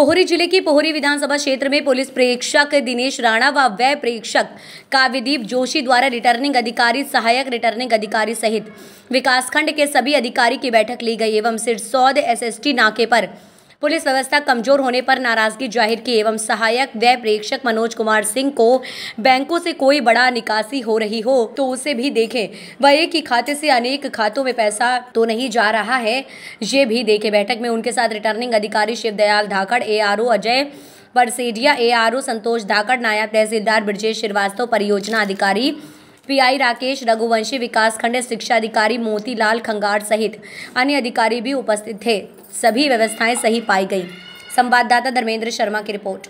पोहरी जिले की पोहरी विधानसभा क्षेत्र में पुलिस प्रेक्षक दिनेश राणा व व्यय प्रेक्षक काव्यदीप जोशी द्वारा रिटर्निंग अधिकारी सहायक रिटर्निंग अधिकारी सहित विकासखंड के सभी अधिकारी की बैठक ली गई एवं सिरसौद एसएसटी नाके पर पुलिस व्यवस्था कमजोर होने पर नाराजगी जाहिर की एवं सहायक व्यय प्रेक्षक मनोज कुमार सिंह को बैंकों से कोई बड़ा निकासी हो रही हो तो उसे भी देखें वह एक ही खाते से अनेक खातों में पैसा तो नहीं जा रहा है ये भी देखें बैठक में उनके साथ रिटर्निंग अधिकारी शिवदयाल धाकड़ एआरओ अजय बरसेडिया ए संतोष धाकड़ नायब तहसीलदार ब्रजेश श्रीवास्तव परियोजना अधिकारी पीआई राकेश रघुवंशी विकासखंड शिक्षा अधिकारी मोतीलाल खंगार सहित अन्य अधिकारी भी उपस्थित थे सभी व्यवस्थाएं सही पाई गई संवाददाता धर्मेंद्र शर्मा की रिपोर्ट